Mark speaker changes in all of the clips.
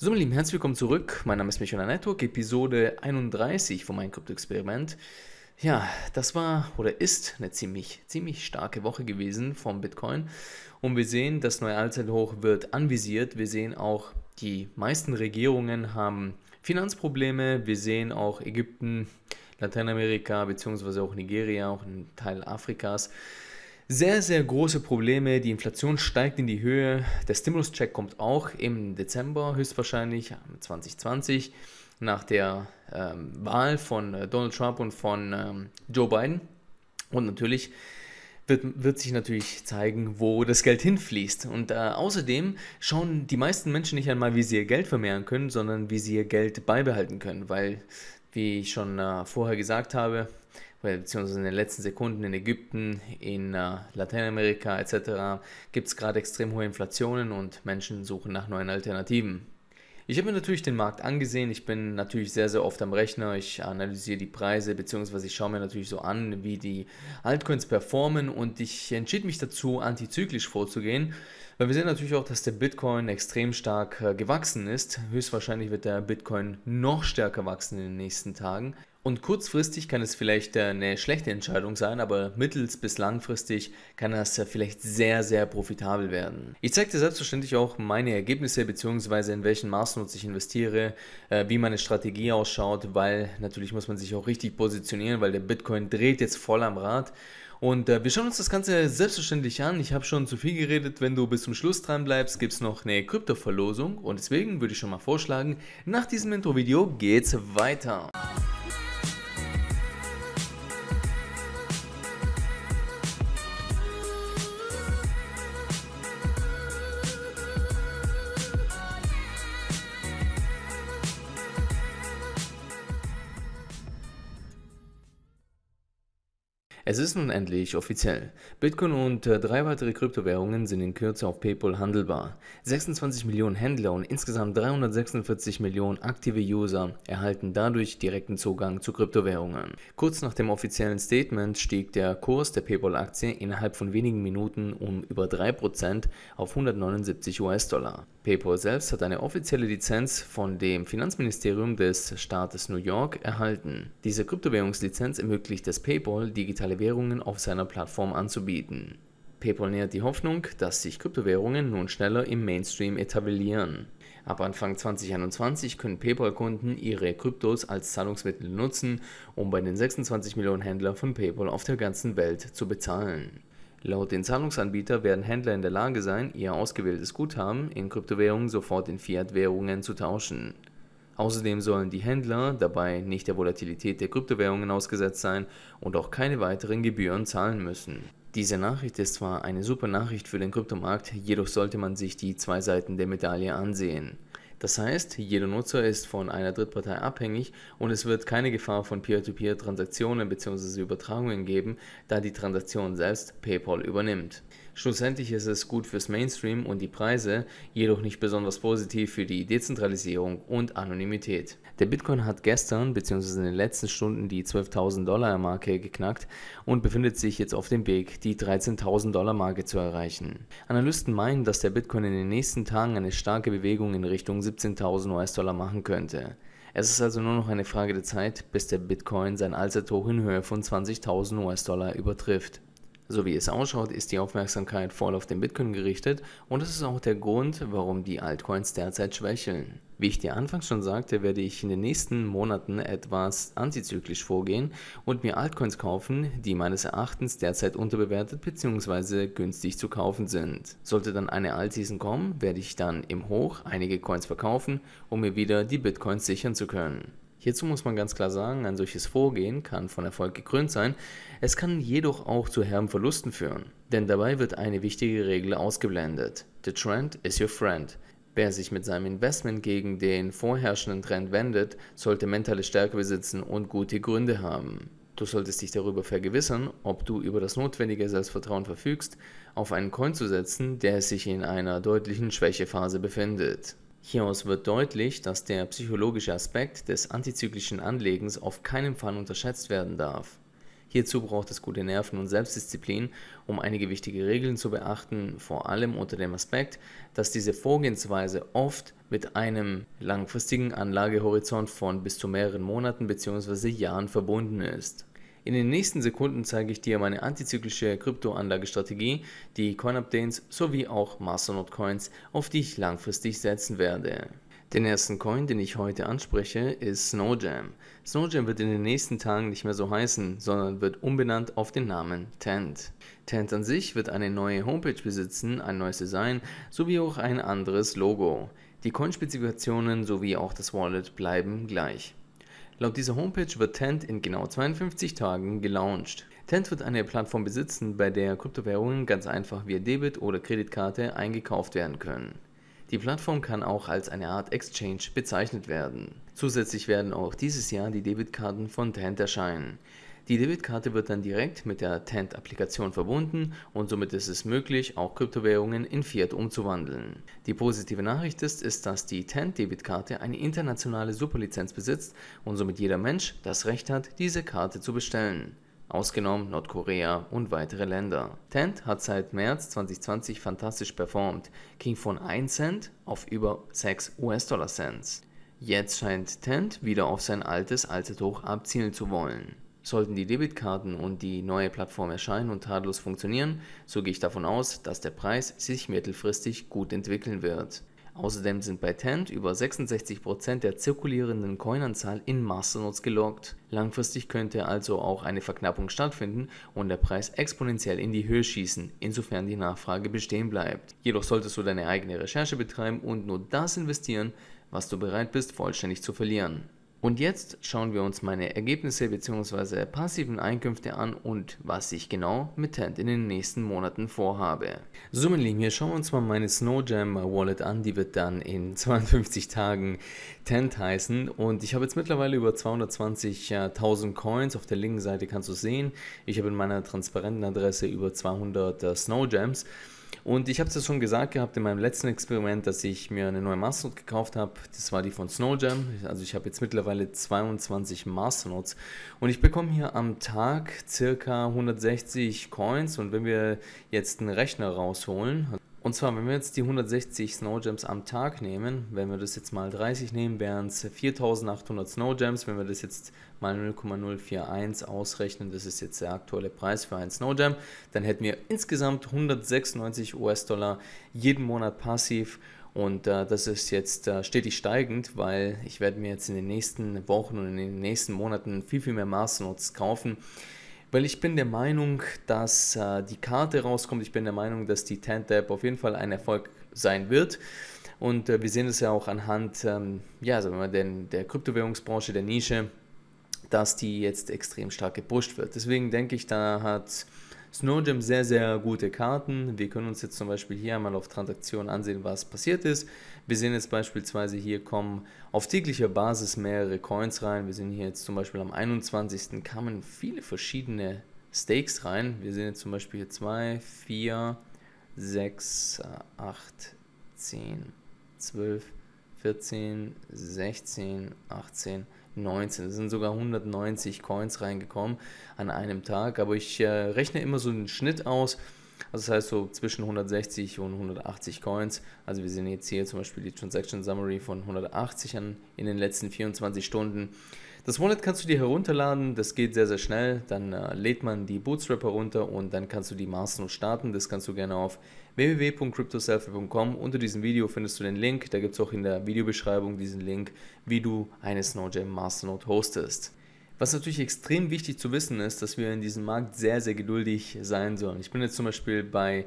Speaker 1: So, meine Lieben, herzlich willkommen zurück. Mein Name ist Michael Network, Episode 31 von meinem Krypto-Experiment. Ja, das war oder ist eine ziemlich, ziemlich starke Woche gewesen vom Bitcoin. Und wir sehen, das neue Allzeithoch wird anvisiert. Wir sehen auch, die meisten Regierungen haben Finanzprobleme. Wir sehen auch Ägypten, Lateinamerika, beziehungsweise auch Nigeria, auch ein Teil Afrikas sehr, sehr große Probleme. Die Inflation steigt in die Höhe. Der Stimulus-Check kommt auch im Dezember, höchstwahrscheinlich 2020, nach der ähm, Wahl von äh, Donald Trump und von ähm, Joe Biden. Und natürlich wird, wird sich natürlich zeigen, wo das Geld hinfließt. Und äh, außerdem schauen die meisten Menschen nicht einmal, wie sie ihr Geld vermehren können, sondern wie sie ihr Geld beibehalten können, weil, wie ich schon äh, vorher gesagt habe, beziehungsweise in den letzten Sekunden in Ägypten, in äh, Lateinamerika etc. gibt es gerade extrem hohe Inflationen und Menschen suchen nach neuen Alternativen. Ich habe mir natürlich den Markt angesehen. Ich bin natürlich sehr, sehr oft am Rechner. Ich analysiere die Preise, beziehungsweise ich schaue mir natürlich so an, wie die Altcoins performen. Und ich entschied mich dazu, antizyklisch vorzugehen, weil wir sehen natürlich auch, dass der Bitcoin extrem stark äh, gewachsen ist. Höchstwahrscheinlich wird der Bitcoin noch stärker wachsen in den nächsten Tagen. Und kurzfristig kann es vielleicht äh, eine schlechte Entscheidung sein, aber mittels bis langfristig kann das äh, vielleicht sehr, sehr profitabel werden. Ich zeige dir selbstverständlich auch meine Ergebnisse bzw. in welchen Maßnot ich investiere, äh, wie meine Strategie ausschaut, weil natürlich muss man sich auch richtig positionieren, weil der Bitcoin dreht jetzt voll am Rad. Und äh, wir schauen uns das Ganze selbstverständlich an. Ich habe schon zu viel geredet. Wenn du bis zum Schluss dran bleibst, gibt es noch eine Kryptoverlosung. Und deswegen würde ich schon mal vorschlagen, nach diesem Intro-Video geht's weiter. Es ist nun endlich offiziell. Bitcoin und äh, drei weitere Kryptowährungen sind in Kürze auf PayPal handelbar. 26 Millionen Händler und insgesamt 346 Millionen aktive User erhalten dadurch direkten Zugang zu Kryptowährungen. Kurz nach dem offiziellen Statement stieg der Kurs der PayPal-Aktie innerhalb von wenigen Minuten um über 3% auf 179 US-Dollar. PayPal selbst hat eine offizielle Lizenz von dem Finanzministerium des Staates New York erhalten. Diese Kryptowährungslizenz ermöglicht es PayPal, digitale Währungen auf seiner Plattform anzubieten. PayPal nähert die Hoffnung, dass sich Kryptowährungen nun schneller im Mainstream etablieren. Ab Anfang 2021 können PayPal-Kunden ihre Kryptos als Zahlungsmittel nutzen, um bei den 26 Millionen Händlern von PayPal auf der ganzen Welt zu bezahlen. Laut den Zahlungsanbietern werden Händler in der Lage sein, ihr ausgewähltes Guthaben in Kryptowährungen sofort in Fiat-Währungen zu tauschen. Außerdem sollen die Händler dabei nicht der Volatilität der Kryptowährungen ausgesetzt sein und auch keine weiteren Gebühren zahlen müssen. Diese Nachricht ist zwar eine super Nachricht für den Kryptomarkt, jedoch sollte man sich die zwei Seiten der Medaille ansehen. Das heißt, jeder Nutzer ist von einer Drittpartei abhängig und es wird keine Gefahr von Peer-to-Peer-Transaktionen bzw. Übertragungen geben, da die Transaktion selbst PayPal übernimmt. Schlussendlich ist es gut fürs Mainstream und die Preise, jedoch nicht besonders positiv für die Dezentralisierung und Anonymität. Der Bitcoin hat gestern bzw. in den letzten Stunden die 12.000 Dollar Marke geknackt und befindet sich jetzt auf dem Weg, die 13.000 Dollar Marke zu erreichen. Analysten meinen, dass der Bitcoin in den nächsten Tagen eine starke Bewegung in Richtung 17.000 US-Dollar machen könnte. Es ist also nur noch eine Frage der Zeit, bis der Bitcoin sein Allzeithoch in Höhe von 20.000 US-Dollar übertrifft. So wie es ausschaut, ist die Aufmerksamkeit voll auf den Bitcoin gerichtet und das ist auch der Grund, warum die Altcoins derzeit schwächeln. Wie ich dir anfangs schon sagte, werde ich in den nächsten Monaten etwas antizyklisch vorgehen und mir Altcoins kaufen, die meines Erachtens derzeit unterbewertet bzw. günstig zu kaufen sind. Sollte dann eine Altseason kommen, werde ich dann im Hoch einige Coins verkaufen, um mir wieder die Bitcoins sichern zu können. Hierzu muss man ganz klar sagen, ein solches Vorgehen kann von Erfolg gekrönt sein, es kann jedoch auch zu herben Verlusten führen, denn dabei wird eine wichtige Regel ausgeblendet. The trend is your friend. Wer sich mit seinem Investment gegen den vorherrschenden Trend wendet, sollte mentale Stärke besitzen und gute Gründe haben. Du solltest dich darüber vergewissern, ob du über das notwendige Selbstvertrauen verfügst, auf einen Coin zu setzen, der sich in einer deutlichen Schwächephase befindet. Hieraus wird deutlich, dass der psychologische Aspekt des antizyklischen Anlegens auf keinen Fall unterschätzt werden darf. Hierzu braucht es gute Nerven und Selbstdisziplin, um einige wichtige Regeln zu beachten, vor allem unter dem Aspekt, dass diese Vorgehensweise oft mit einem langfristigen Anlagehorizont von bis zu mehreren Monaten bzw. Jahren verbunden ist. In den nächsten Sekunden zeige ich dir meine antizyklische Kryptoanlagestrategie, die Coin-Updates sowie auch Masternode-Coins, auf die ich langfristig setzen werde. Den ersten Coin, den ich heute anspreche, ist Snowjam. Snowjam wird in den nächsten Tagen nicht mehr so heißen, sondern wird umbenannt auf den Namen Tent. Tent an sich wird eine neue Homepage besitzen, ein neues Design sowie auch ein anderes Logo. Die Coinspezifikationen sowie auch das Wallet bleiben gleich. Laut dieser Homepage wird Tent in genau 52 Tagen gelauncht. Tent wird eine Plattform besitzen, bei der Kryptowährungen ganz einfach via Debit- oder Kreditkarte eingekauft werden können. Die Plattform kann auch als eine Art Exchange bezeichnet werden. Zusätzlich werden auch dieses Jahr die Debitkarten von Tent erscheinen. Die Debitkarte wird dann direkt mit der Tent-Applikation verbunden und somit ist es möglich, auch Kryptowährungen in Fiat umzuwandeln. Die positive Nachricht ist, ist dass die Tent-Debitkarte eine internationale Superlizenz besitzt und somit jeder Mensch das Recht hat, diese Karte zu bestellen ausgenommen Nordkorea und weitere Länder. Tent hat seit März 2020 fantastisch performt, ging von 1 Cent auf über 6 US-Dollar-Cents. Jetzt scheint Tent wieder auf sein altes Allzeithoch abzielen zu wollen. Sollten die Debitkarten und die neue Plattform erscheinen und tadellos funktionieren, so gehe ich davon aus, dass der Preis sich mittelfristig gut entwickeln wird. Außerdem sind bei Tent über 66% der zirkulierenden Coinanzahl in Masternodes gelockt. Langfristig könnte also auch eine Verknappung stattfinden und der Preis exponentiell in die Höhe schießen, insofern die Nachfrage bestehen bleibt. Jedoch solltest du deine eigene Recherche betreiben und nur das investieren, was du bereit bist, vollständig zu verlieren. Und jetzt schauen wir uns meine Ergebnisse bzw. passiven Einkünfte an und was ich genau mit Tent in den nächsten Monaten vorhabe. So meine Lieben, hier schauen wir uns mal meine Snowjammer Wallet an, die wird dann in 52 Tagen Tent heißen und ich habe jetzt mittlerweile über 220.000 Coins, auf der linken Seite kannst du sehen, ich habe in meiner transparenten Adresse über 200 äh, Snowjams. Und ich habe es ja schon gesagt gehabt in meinem letzten Experiment, dass ich mir eine neue Masternote gekauft habe. Das war die von Snowjam. Also ich habe jetzt mittlerweile 22 Masternodes. Und ich bekomme hier am Tag circa 160 Coins. Und wenn wir jetzt einen Rechner rausholen, und zwar, wenn wir jetzt die 160 Snowgems am Tag nehmen, wenn wir das jetzt mal 30 nehmen, wären es 4800 Snowgems. Wenn wir das jetzt mal 0,041 ausrechnen, das ist jetzt der aktuelle Preis für einen Snowgem, dann hätten wir insgesamt 196 US-Dollar jeden Monat passiv. Und äh, das ist jetzt äh, stetig steigend, weil ich werde mir jetzt in den nächsten Wochen und in den nächsten Monaten viel, viel mehr Mars Notes kaufen. Weil ich bin der Meinung, dass äh, die Karte rauskommt. Ich bin der Meinung, dass die Tent App auf jeden Fall ein Erfolg sein wird. Und äh, wir sehen es ja auch anhand ähm, ja, sagen wir mal, den, der Kryptowährungsbranche, der Nische, dass die jetzt extrem stark gepusht wird. Deswegen denke ich, da hat Snowgem sehr, sehr gute Karten. Wir können uns jetzt zum Beispiel hier einmal auf Transaktionen ansehen, was passiert ist. Wir sehen jetzt beispielsweise hier kommen auf täglicher Basis mehrere Coins rein. Wir sehen hier jetzt zum Beispiel am 21. kamen viele verschiedene Stakes rein. Wir sehen jetzt zum Beispiel hier 2, 4, 6, 8, 10, 12, 14, 16, 18, 19. Es sind sogar 190 Coins reingekommen an einem Tag. Aber ich äh, rechne immer so einen Schnitt aus also das heißt so zwischen 160 und 180 Coins. Also wir sehen jetzt hier zum Beispiel die Transaction Summary von 180 an in den letzten 24 Stunden. Das Wallet kannst du dir herunterladen, das geht sehr, sehr schnell. Dann äh, lädt man die Bootstrap herunter und dann kannst du die Maßnahmen starten. Das kannst du gerne auf www.cryptoselfie.com. Unter diesem Video findest du den Link. Da gibt es auch in der Videobeschreibung diesen Link, wie du eine Snowjam Masternode hostest. Was natürlich extrem wichtig zu wissen ist, dass wir in diesem Markt sehr, sehr geduldig sein sollen. Ich bin jetzt zum Beispiel bei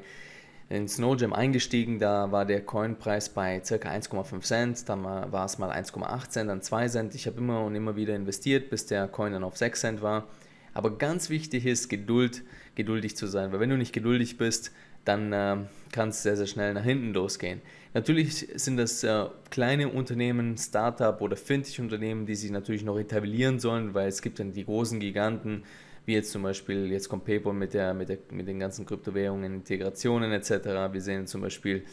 Speaker 1: in Snowjam eingestiegen, da war der Coinpreis bei ca. 1,5 Cent, dann war es mal 1,8 Cent, dann 2 Cent. Ich habe immer und immer wieder investiert, bis der Coin dann auf 6 Cent war. Aber ganz wichtig ist, Geduld, geduldig zu sein, weil wenn du nicht geduldig bist, dann äh, kann es sehr, sehr schnell nach hinten losgehen. Natürlich sind das äh, kleine Unternehmen, Startup oder Fintech-Unternehmen, die sich natürlich noch etablieren sollen, weil es gibt dann die großen Giganten, wie jetzt zum Beispiel, jetzt kommt PayPal mit, der, mit, der, mit den ganzen Kryptowährungen, Integrationen etc. Wir sehen zum Beispiel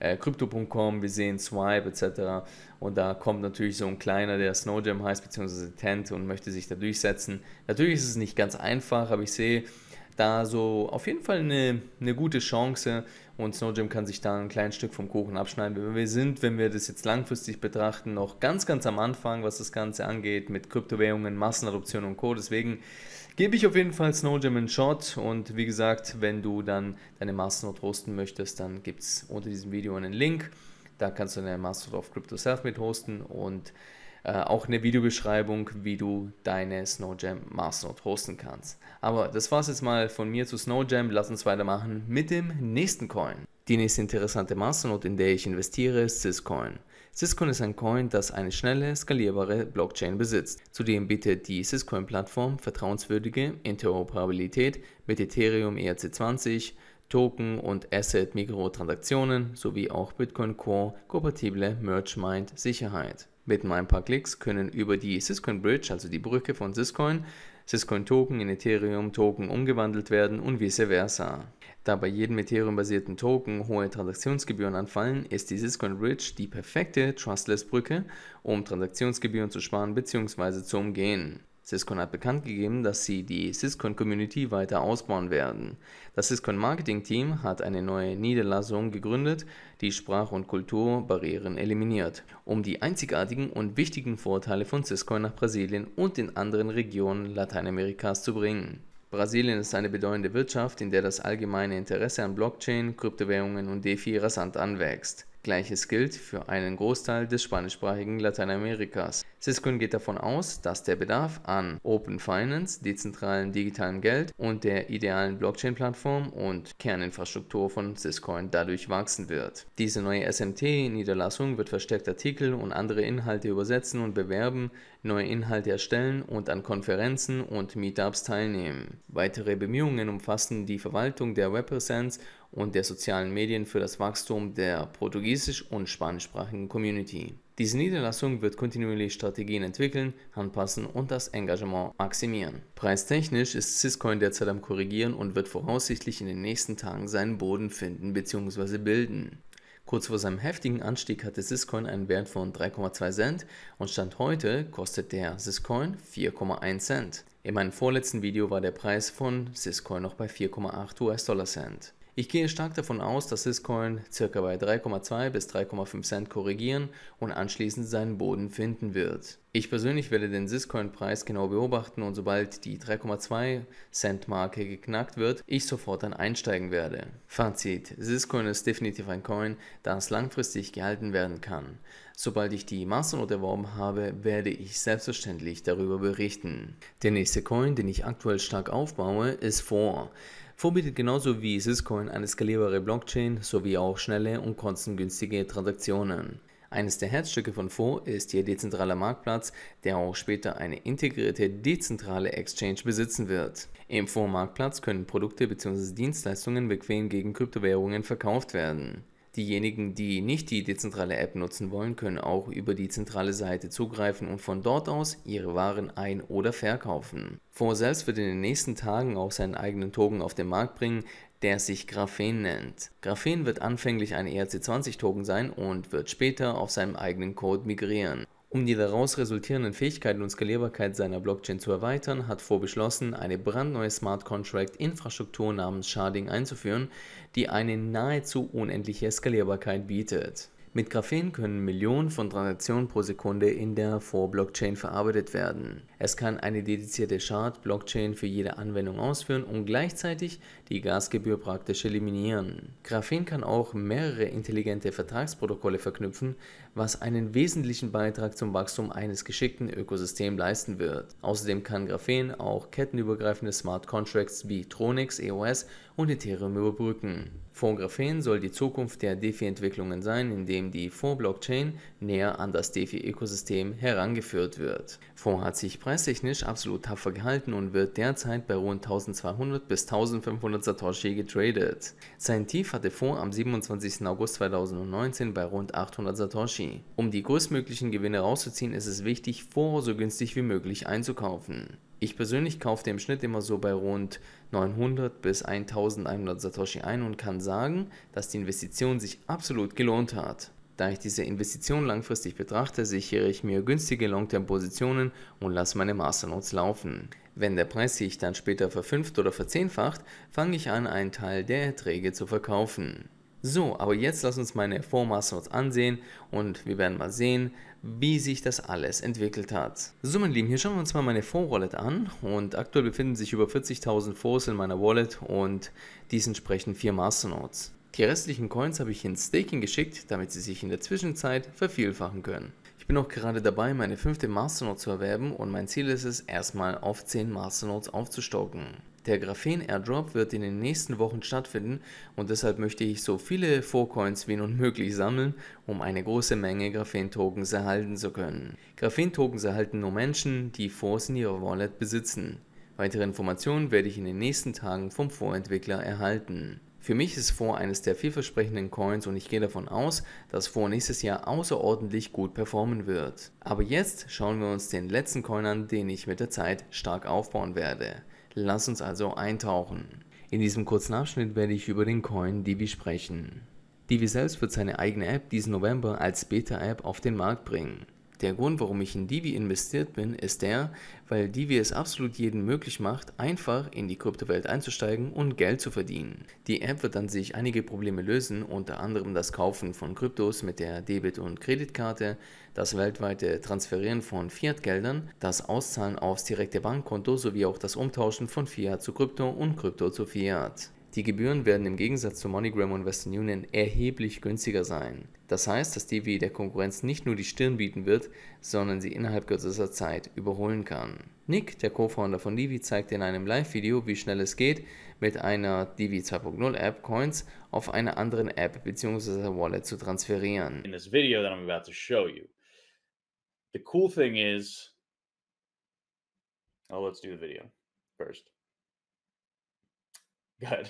Speaker 1: äh, Crypto.com, wir sehen Swipe etc. Und da kommt natürlich so ein kleiner, der Snowjam heißt, beziehungsweise Tent und möchte sich da durchsetzen. Natürlich ist es nicht ganz einfach, aber ich sehe, da so auf jeden Fall eine, eine gute Chance und Snow Jam kann sich da ein kleines Stück vom Kuchen abschneiden. Wir sind, wenn wir das jetzt langfristig betrachten, noch ganz, ganz am Anfang, was das Ganze angeht mit Kryptowährungen, Massenadoption und Co. Deswegen gebe ich auf jeden Fall Snow Jam einen Shot und wie gesagt, wenn du dann deine Masternode hosten möchtest, dann gibt es unter diesem Video einen Link. Da kannst du deine Masternode auf Crypto Self mit hosten und äh, auch eine Videobeschreibung, wie du deine Snowjam Masternode hosten kannst. Aber das war es jetzt mal von mir zu Snowjam. Lass uns weitermachen mit dem nächsten Coin. Die nächste interessante Masternode, in der ich investiere, ist Syscoin. Syscoin ist ein Coin, das eine schnelle, skalierbare Blockchain besitzt. Zudem bietet die Syscoin-Plattform vertrauenswürdige Interoperabilität mit Ethereum ERC20, Token- und Asset-Mikrotransaktionen sowie auch Bitcoin Core kompatible Merge-Mind-Sicherheit. Mit nur ein paar Klicks können über die Syscoin Bridge, also die Brücke von Syscoin, Syscoin Token in Ethereum Token umgewandelt werden und vice versa. Da bei jedem Ethereum-basierten Token hohe Transaktionsgebühren anfallen, ist die Syscoin Bridge die perfekte Trustless-Brücke, um Transaktionsgebühren zu sparen bzw. zu umgehen. Syscoin hat bekannt gegeben, dass sie die Syscoin Community weiter ausbauen werden. Das Syscoin Marketing Team hat eine neue Niederlassung gegründet, die Sprach- und Kulturbarrieren eliminiert, um die einzigartigen und wichtigen Vorteile von Cisco nach Brasilien und in anderen Regionen Lateinamerikas zu bringen. Brasilien ist eine bedeutende Wirtschaft, in der das allgemeine Interesse an Blockchain, Kryptowährungen und DeFi rasant anwächst. Gleiches gilt für einen Großteil des spanischsprachigen Lateinamerikas. Siskun geht davon aus, dass der Bedarf an Open Finance, dezentralen digitalem Geld und der idealen Blockchain-Plattform und Kerninfrastruktur von Syscoin dadurch wachsen wird. Diese neue SMT-Niederlassung wird verstärkt Artikel und andere Inhalte übersetzen und bewerben, neue Inhalte erstellen und an Konferenzen und Meetups teilnehmen. Weitere Bemühungen umfassen die Verwaltung der Web Präsenz und der sozialen Medien für das Wachstum der portugiesisch- und spanischsprachigen Community. Diese Niederlassung wird kontinuierlich Strategien entwickeln, anpassen und das Engagement maximieren. Preistechnisch ist Syscoin derzeit am Korrigieren und wird voraussichtlich in den nächsten Tagen seinen Boden finden bzw. bilden. Kurz vor seinem heftigen Anstieg hatte Syscoin einen Wert von 3,2 Cent und Stand heute kostet der Syscoin 4,1 Cent. In meinem vorletzten Video war der Preis von Syscoin noch bei 4,8 US-Dollar Cent. Ich gehe stark davon aus, dass Syscoin circa bei 3,2 bis 3,5 Cent korrigieren und anschließend seinen Boden finden wird. Ich persönlich werde den Syscoin-Preis genau beobachten und sobald die 3,2 Cent Marke geknackt wird, ich sofort dann einsteigen werde. Fazit: Syscoin ist definitiv ein Coin, das langfristig gehalten werden kann. Sobald ich die Masternote erworben habe, werde ich selbstverständlich darüber berichten. Der nächste Coin, den ich aktuell stark aufbaue, ist FOR. Four bietet genauso wie Syscoin eine skalierbare Blockchain sowie auch schnelle und kostengünstige Transaktionen. Eines der Herzstücke von Four ist ihr dezentraler Marktplatz, der auch später eine integrierte dezentrale Exchange besitzen wird. Im Four-Marktplatz können Produkte bzw. Dienstleistungen bequem gegen Kryptowährungen verkauft werden. Diejenigen, die nicht die dezentrale App nutzen wollen, können auch über die zentrale Seite zugreifen und von dort aus ihre Waren ein- oder verkaufen. Vor selbst wird in den nächsten Tagen auch seinen eigenen Token auf den Markt bringen, der sich Graphen nennt. Graphen wird anfänglich ein ERC20-Token sein und wird später auf seinem eigenen Code migrieren. Um die daraus resultierenden Fähigkeiten und Skalierbarkeit seiner Blockchain zu erweitern, hat Vor beschlossen, eine brandneue Smart Contract Infrastruktur namens Sharding einzuführen, die eine nahezu unendliche Skalierbarkeit bietet. Mit Graphen können Millionen von Transaktionen pro Sekunde in der vor Blockchain verarbeitet werden. Es kann eine dedizierte chart blockchain für jede Anwendung ausführen und gleichzeitig die Gasgebühr praktisch eliminieren. Graphen kann auch mehrere intelligente Vertragsprotokolle verknüpfen, was einen wesentlichen Beitrag zum Wachstum eines geschickten Ökosystems leisten wird. Außerdem kann Graphen auch kettenübergreifende Smart Contracts wie Tronix, EOS und Ethereum überbrücken. Vor Graphen soll die Zukunft der DeFi-Entwicklungen sein, indem die Vor-Blockchain näher an das DeFi-Ökosystem herangeführt wird. Fonds hat sich preistechnisch absolut tapfer gehalten und wird derzeit bei rund 1200 bis 1500 Satoshi getradet. Sein Tief hatte Fonds am 27. August 2019 bei rund 800 Satoshi. Um die größtmöglichen Gewinne rauszuziehen, ist es wichtig, Fonds so günstig wie möglich einzukaufen. Ich persönlich kaufte im Schnitt immer so bei rund 900 bis 1100 Satoshi ein und kann sagen, dass die Investition sich absolut gelohnt hat. Da ich diese Investition langfristig betrachte, sichere ich mir günstige Long-Term-Positionen und lasse meine Masternodes laufen. Wenn der Preis sich dann später verfünft oder verzehnfacht, fange ich an, einen Teil der Erträge zu verkaufen. So, aber jetzt lass uns meine Vormaßnahmen ansehen und wir werden mal sehen, wie sich das alles entwickelt hat. So, meine Lieben, hier schauen wir uns mal meine Fonds-Wallet an und aktuell befinden sich über 40.000 Fonds in meiner Wallet und dies entsprechen vier Masternodes. Die restlichen Coins habe ich ins Staking geschickt, damit sie sich in der Zwischenzeit vervielfachen können. Ich bin auch gerade dabei, meine fünfte Masternode zu erwerben und mein Ziel ist es, erstmal auf 10 Masternodes aufzustocken. Der Graphen-Airdrop wird in den nächsten Wochen stattfinden und deshalb möchte ich so viele Vorcoins wie nun möglich sammeln, um eine große Menge Graphen-Tokens erhalten zu können. Graphen-Tokens erhalten nur Menschen, die Fors in ihrer Wallet besitzen. Weitere Informationen werde ich in den nächsten Tagen vom Vorentwickler erhalten. Für mich ist Fonds eines der vielversprechenden Coins und ich gehe davon aus, dass Fonds nächstes Jahr außerordentlich gut performen wird. Aber jetzt schauen wir uns den letzten Coin an, den ich mit der Zeit stark aufbauen werde. Lass uns also eintauchen. In diesem kurzen Abschnitt werde ich über den Coin Divi sprechen. Divi selbst wird seine eigene App diesen November als Beta-App auf den Markt bringen. Der Grund, warum ich in Divi investiert bin, ist der, weil Divi es absolut jedem möglich macht, einfach in die Kryptowelt einzusteigen und Geld zu verdienen. Die App wird an sich einige Probleme lösen, unter anderem das Kaufen von Kryptos mit der Debit- und Kreditkarte, das weltweite Transferieren von Fiat-Geldern, das Auszahlen aufs direkte Bankkonto sowie auch das Umtauschen von Fiat zu Krypto und Krypto zu Fiat. Die Gebühren werden im Gegensatz zu MoneyGram und Western Union erheblich günstiger sein. Das heißt, dass DWI der Konkurrenz nicht nur die Stirn bieten wird, sondern sie innerhalb kürzester Zeit überholen kann. Nick, der Co-Founder von Divi, zeigte in einem Live-Video, wie schnell es geht, mit einer Divi 2.0 App Coins auf einer anderen App bzw. Wallet zu transferieren. In this video that I'm about to show you, the cool thing is, oh, let's do the video first. Geil.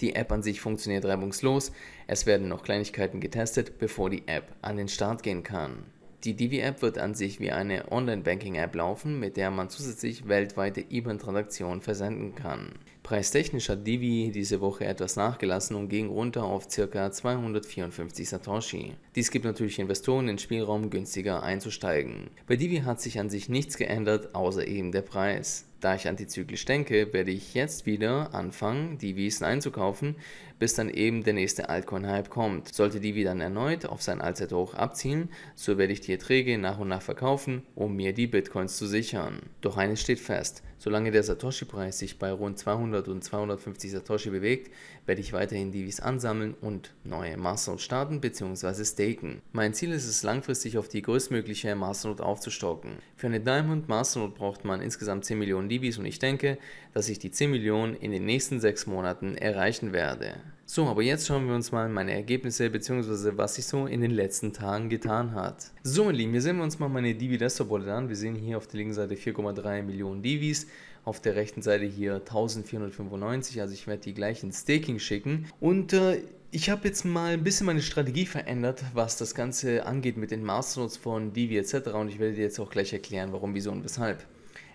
Speaker 1: Die App an sich funktioniert reibungslos. Es werden noch Kleinigkeiten getestet, bevor die App an den Start gehen kann. Die Divi-App wird an sich wie eine Online-Banking-App laufen, mit der man zusätzlich weltweite e IBAN-Transaktionen versenden kann. Preistechnisch hat Divi diese Woche etwas nachgelassen und ging runter auf ca. 254 Satoshi. Dies gibt natürlich Investoren den Spielraum, günstiger einzusteigen. Bei Divi hat sich an sich nichts geändert, außer eben der Preis. Da ich antizyklisch denke, werde ich jetzt wieder anfangen, Divis einzukaufen, bis dann eben der nächste Altcoin-Hype kommt. Sollte Divi dann erneut auf sein Allzeithoch abzielen, so werde ich die Erträge nach und nach verkaufen, um mir die Bitcoins zu sichern. Doch eines steht fest, Solange der Satoshi-Preis sich bei rund 200 und 250 Satoshi bewegt, werde ich weiterhin Divis ansammeln und neue Masternode starten bzw. staken. Mein Ziel ist es langfristig auf die größtmögliche Masternode aufzustocken. Für eine Diamond Masternode braucht man insgesamt 10 Millionen Divis und ich denke, dass ich die 10 Millionen in den nächsten 6 Monaten erreichen werde. So, aber jetzt schauen wir uns mal meine Ergebnisse bzw. was sich so in den letzten Tagen getan hat. So, meine Lieben, wir sehen uns mal meine Divi Desktop Wallet an. Wir sehen hier auf der linken Seite 4,3 Millionen Divis, auf der rechten Seite hier 1495, also ich werde die gleich ins Staking schicken und äh, ich habe jetzt mal ein bisschen meine Strategie verändert, was das Ganze angeht mit den Masternodes von Divi etc. Und ich werde dir jetzt auch gleich erklären, warum, wieso und weshalb.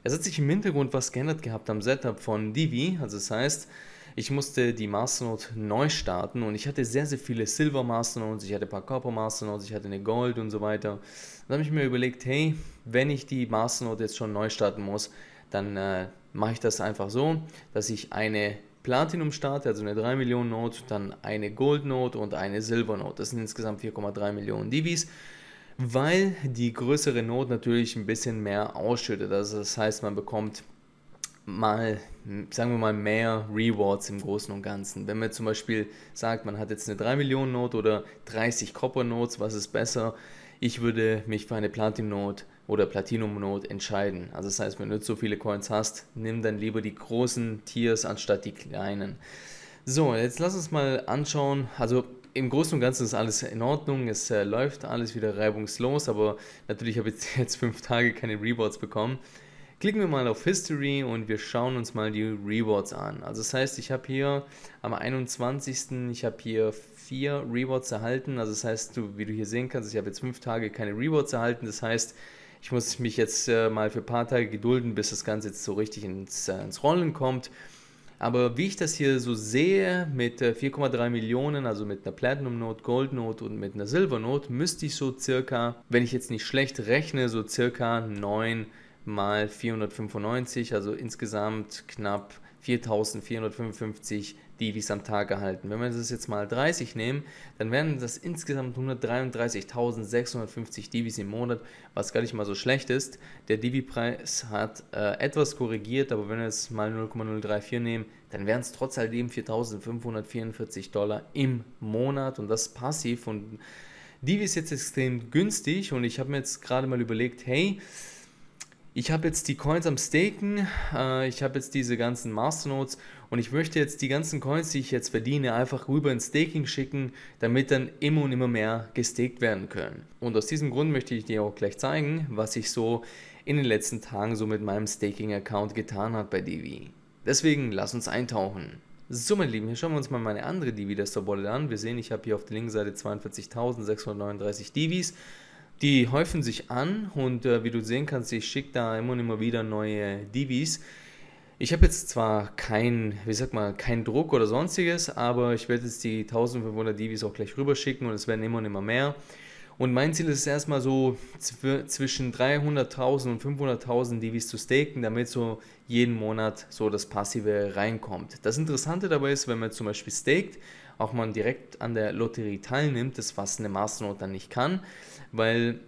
Speaker 1: Es hat sich im Hintergrund was geändert gehabt am Setup von Divi, also das heißt, ich musste die Masternote neu starten und ich hatte sehr, sehr viele Silver Masternotes, ich hatte ein paar Copper Masternotes, ich hatte eine Gold und so weiter. Dann habe ich mir überlegt, hey, wenn ich die Masternote jetzt schon neu starten muss, dann äh, mache ich das einfach so, dass ich eine Platinum starte, also eine 3 Millionen Note, dann eine Gold Note und eine Silber Note. Das sind insgesamt 4,3 Millionen Divis weil die größere Note natürlich ein bisschen mehr ausschüttet. Also das heißt, man bekommt mal, sagen wir mal, mehr Rewards im Großen und Ganzen. Wenn man zum Beispiel sagt, man hat jetzt eine 3 Millionen Note oder 30 Copper Notes, was ist besser? Ich würde mich für eine Platinum Note oder Platinum Note entscheiden. Also das heißt, wenn du nicht so viele Coins hast, nimm dann lieber die großen Tiers anstatt die kleinen. So, jetzt lass uns mal anschauen. Also im Großen und Ganzen ist alles in Ordnung, es äh, läuft alles wieder reibungslos, aber natürlich habe ich jetzt fünf Tage keine Rewards bekommen. Klicken wir mal auf History und wir schauen uns mal die Rewards an. Also das heißt, ich habe hier am 21. ich habe hier vier Rewards erhalten. Also das heißt, du, wie du hier sehen kannst, ich habe jetzt fünf Tage keine Rewards erhalten. Das heißt, ich muss mich jetzt äh, mal für ein paar Tage gedulden, bis das Ganze jetzt so richtig ins, äh, ins Rollen kommt. Aber wie ich das hier so sehe, mit 4,3 äh, Millionen, also mit einer Platinum Note, Gold Note und mit einer Silver Note, müsste ich so circa, wenn ich jetzt nicht schlecht rechne, so circa 9 mal 495, also insgesamt knapp 4455 Divis am Tag erhalten. Wenn wir das jetzt mal 30 nehmen, dann wären das insgesamt 133.650 Divis im Monat, was gar nicht mal so schlecht ist. Der Divi-Preis hat äh, etwas korrigiert, aber wenn wir es mal 0,034 nehmen, dann wären es trotz alledem 4.544 Dollar im Monat und das passiv. Und Divi ist jetzt extrem günstig und ich habe mir jetzt gerade mal überlegt, hey, ich habe jetzt die Coins am Staken, äh, ich habe jetzt diese ganzen Masternodes und ich möchte jetzt die ganzen Coins, die ich jetzt verdiene, einfach rüber ins Staking schicken, damit dann immer und immer mehr gestaked werden können. Und aus diesem Grund möchte ich dir auch gleich zeigen, was ich so in den letzten Tagen so mit meinem Staking-Account getan hat bei Divi. Deswegen lass uns eintauchen. So meine Lieben, hier schauen wir uns mal meine andere Divi Desktop Wallet an. Wir sehen, ich habe hier auf der linken Seite 42.639 Divis. Die häufen sich an und äh, wie du sehen kannst, ich schicke da immer und immer wieder neue Divis. Ich habe jetzt zwar keinen, wie sag mal, keinen Druck oder sonstiges, aber ich werde jetzt die 1500 Divis auch gleich rüberschicken und es werden immer und immer mehr. Und mein Ziel ist erstmal so zwischen 300.000 und 500.000 Divis zu staken, damit so jeden Monat so das Passive reinkommt. Das Interessante dabei ist, wenn man zum Beispiel staked, auch man direkt an der Lotterie teilnimmt, das was eine Masternote dann nicht kann, weil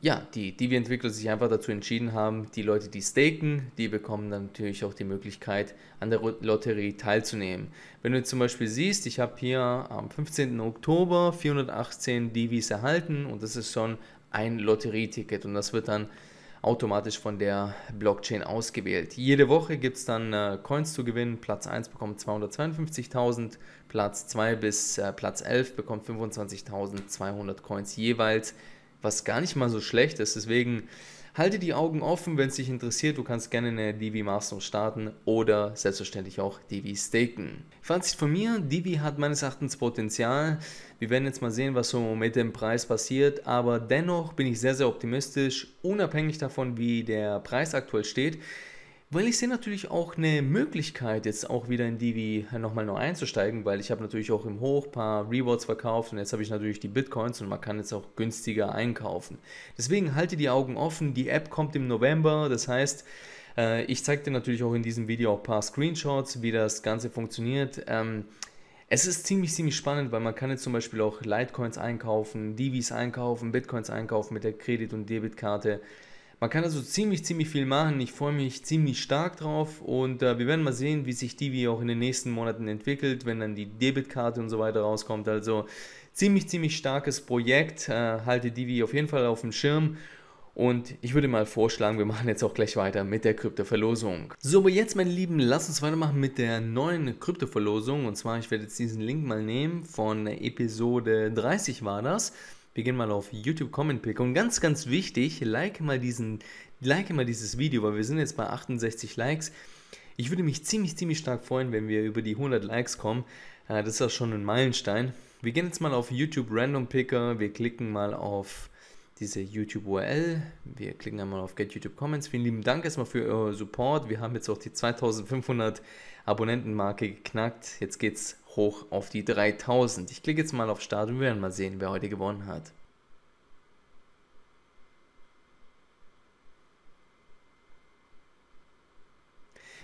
Speaker 1: ja, die divi entwickler sich einfach dazu entschieden haben, die Leute, die staken, die bekommen dann natürlich auch die Möglichkeit, an der Lotterie teilzunehmen. Wenn du jetzt zum Beispiel siehst, ich habe hier am 15. Oktober 418 Divis erhalten und das ist schon ein Lotterieticket und das wird dann automatisch von der Blockchain ausgewählt. Jede Woche gibt es dann äh, Coins zu gewinnen. Platz 1 bekommt 252.000, Platz 2 bis äh, Platz 11 bekommt 25.200 Coins jeweils was gar nicht mal so schlecht ist. Deswegen halte die Augen offen, wenn es dich interessiert. Du kannst gerne eine Divi Master starten oder selbstverständlich auch Divi staken. Fazit von mir, Divi hat meines Erachtens Potenzial. Wir werden jetzt mal sehen, was so mit dem Preis passiert, aber dennoch bin ich sehr, sehr optimistisch, unabhängig davon, wie der Preis aktuell steht. Weil ich sehe natürlich auch eine Möglichkeit, jetzt auch wieder in Divi nochmal neu einzusteigen, weil ich habe natürlich auch im Hoch ein paar Rewards verkauft und jetzt habe ich natürlich die Bitcoins und man kann jetzt auch günstiger einkaufen. Deswegen halte die Augen offen, die App kommt im November, das heißt, äh, ich zeige dir natürlich auch in diesem Video auch ein paar Screenshots, wie das Ganze funktioniert. Ähm, es ist ziemlich, ziemlich spannend, weil man kann jetzt zum Beispiel auch Litecoins einkaufen, Divis einkaufen, Bitcoins einkaufen mit der Kredit- und Debitkarte. Man kann also ziemlich, ziemlich viel machen. Ich freue mich ziemlich stark drauf und äh, wir werden mal sehen, wie sich Divi auch in den nächsten Monaten entwickelt, wenn dann die Debitkarte und so weiter rauskommt. Also ziemlich, ziemlich starkes Projekt. Äh, halte Divi auf jeden Fall auf dem Schirm. Und ich würde mal vorschlagen, wir machen jetzt auch gleich weiter mit der Kryptoverlosung. So, aber jetzt, meine Lieben, lasst uns weitermachen mit der neuen Kryptoverlosung. Und zwar, ich werde jetzt diesen Link mal nehmen von Episode 30 war das. Wir gehen mal auf YouTube Comment Pick und ganz, ganz wichtig, like mal diesen, like mal dieses Video, weil wir sind jetzt bei 68 Likes. Ich würde mich ziemlich, ziemlich stark freuen, wenn wir über die 100 Likes kommen. Äh, das ist auch schon ein Meilenstein. Wir gehen jetzt mal auf YouTube Random Picker. Wir klicken mal auf diese YouTube URL. Wir klicken einmal auf Get YouTube Comments. Vielen lieben Dank erstmal für euren Support. Wir haben jetzt auch die 2500 Abonnentenmarke geknackt. Jetzt geht's hoch auf die 3000. Ich klicke jetzt mal auf Start und wir werden mal sehen, wer heute gewonnen hat.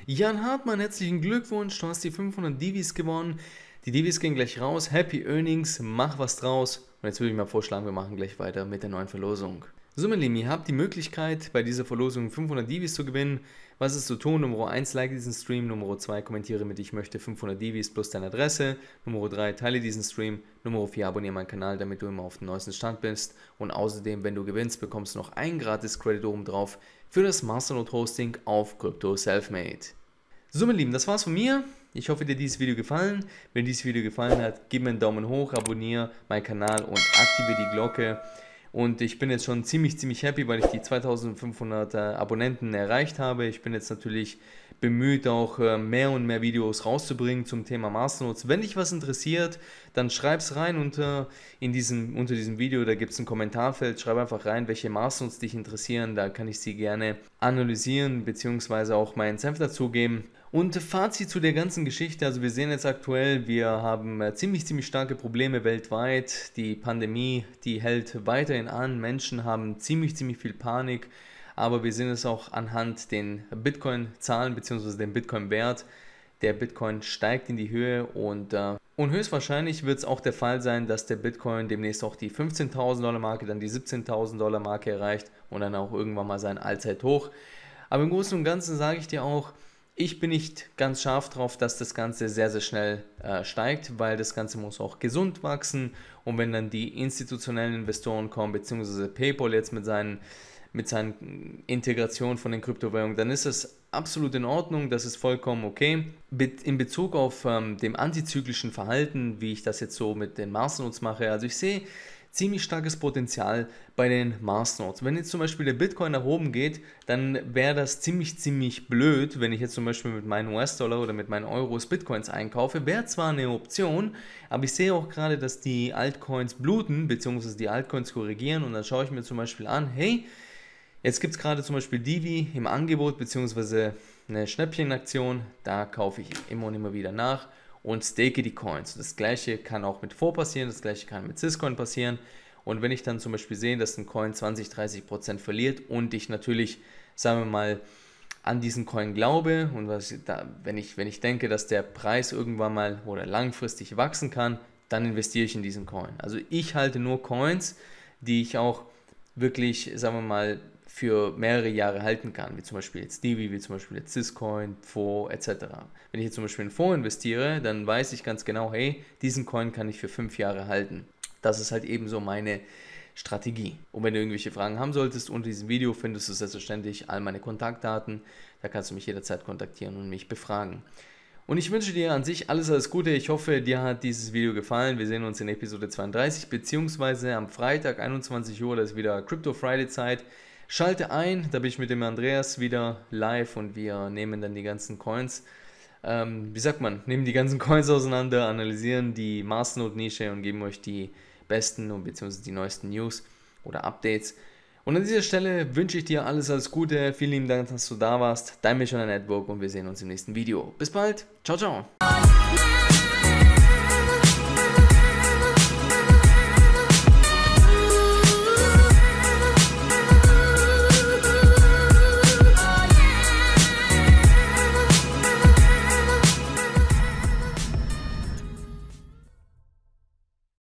Speaker 1: Jan Hartmann, herzlichen Glückwunsch, du hast die 500 Divis gewonnen. Die Divis gehen gleich raus. Happy Earnings, mach was draus. Und jetzt würde ich mal vorschlagen, wir machen gleich weiter mit der neuen Verlosung. So meine Lieben, ihr habt die Möglichkeit, bei dieser Verlosung 500 Divis zu gewinnen. Was ist zu tun? Nummer 1, like diesen Stream. Nummer 2, kommentiere mit Ich möchte 500 Divis plus deine Adresse. Nummer 3, teile diesen Stream. Nummer 4, abonniere meinen Kanal, damit du immer auf dem neuesten Stand bist. Und außerdem, wenn du gewinnst, bekommst du noch ein gratis Credit oben drauf für das Masternode Hosting auf Crypto Selfmade. So meine Lieben, das war's von mir. Ich hoffe, dir hat dieses Video gefallen. Wenn dieses Video gefallen hat, gib mir einen Daumen hoch, abonniere meinen Kanal und aktiviere die Glocke. Und ich bin jetzt schon ziemlich, ziemlich happy, weil ich die 2500 äh, Abonnenten erreicht habe. Ich bin jetzt natürlich bemüht, auch äh, mehr und mehr Videos rauszubringen zum Thema Masternodes. Wenn dich was interessiert, dann schreib es rein unter, in diesem, unter diesem Video. Da gibt es ein Kommentarfeld. Schreib einfach rein, welche Masternodes dich interessieren. Da kann ich sie gerne analysieren, beziehungsweise auch meinen Senf dazugeben. Und Fazit zu der ganzen Geschichte, also wir sehen jetzt aktuell, wir haben äh, ziemlich, ziemlich starke Probleme weltweit. Die Pandemie, die hält weiterhin an. Menschen haben ziemlich, ziemlich viel Panik. Aber wir sehen es auch anhand den Bitcoin-Zahlen bzw. dem Bitcoin-Wert. Der Bitcoin steigt in die Höhe und, äh, und höchstwahrscheinlich wird es auch der Fall sein, dass der Bitcoin demnächst auch die 15.000 Dollar Marke, dann die 17.000 Dollar Marke erreicht und dann auch irgendwann mal sein Allzeithoch. Aber im Großen und Ganzen sage ich dir auch, ich bin nicht ganz scharf drauf, dass das Ganze sehr, sehr schnell äh, steigt, weil das Ganze muss auch gesund wachsen. Und wenn dann die institutionellen Investoren kommen, beziehungsweise PayPal jetzt mit seinen mit seinen Integration von den Kryptowährungen, dann ist das absolut in Ordnung, das ist vollkommen okay. In Bezug auf ähm, dem antizyklischen Verhalten, wie ich das jetzt so mit den Maßnots mache, also ich sehe ziemlich starkes Potenzial bei den Mars Nodes. Wenn jetzt zum Beispiel der Bitcoin nach oben geht, dann wäre das ziemlich, ziemlich blöd, wenn ich jetzt zum Beispiel mit meinen US-Dollar oder mit meinen Euros Bitcoins einkaufe. Wäre zwar eine Option, aber ich sehe auch gerade, dass die Altcoins bluten, beziehungsweise die Altcoins korrigieren und dann schaue ich mir zum Beispiel an, hey, Jetzt gibt es gerade zum Beispiel Divi im Angebot beziehungsweise eine Schnäppchenaktion. Da kaufe ich immer und immer wieder nach und stake die Coins. Das gleiche kann auch mit Fo passieren, das gleiche kann mit Syscoin passieren. Und wenn ich dann zum Beispiel sehe, dass ein Coin 20, 30 Prozent verliert und ich natürlich, sagen wir mal, an diesen Coin glaube und was da, wenn, ich, wenn ich denke, dass der Preis irgendwann mal oder langfristig wachsen kann, dann investiere ich in diesen Coin. Also ich halte nur Coins, die ich auch wirklich, sagen wir mal, für mehrere Jahre halten kann, wie zum Beispiel jetzt Divi, wie zum Beispiel jetzt Ciscoin, Fo etc. Wenn ich jetzt zum Beispiel in Fonds investiere, dann weiß ich ganz genau, hey, diesen Coin kann ich für fünf Jahre halten. Das ist halt ebenso meine Strategie. Und wenn du irgendwelche Fragen haben solltest, unter diesem Video findest du selbstverständlich all meine Kontaktdaten. Da kannst du mich jederzeit kontaktieren und mich befragen. Und ich wünsche dir an sich alles, alles Gute. Ich hoffe, dir hat dieses Video gefallen. Wir sehen uns in Episode 32, beziehungsweise am Freitag 21 Uhr, das ist wieder Crypto Friday Zeit. Schalte ein, da bin ich mit dem Andreas wieder live und wir nehmen dann die ganzen Coins. Ähm, wie sagt man, nehmen die ganzen Coins auseinander, analysieren die Maßnot-Nische und geben euch die besten und beziehungsweise die neuesten News oder Updates. Und an dieser Stelle wünsche ich dir alles, alles Gute. Vielen lieben Dank, dass du da warst. Dein Missioner Network und wir sehen uns im nächsten Video. Bis bald. Ciao, ciao.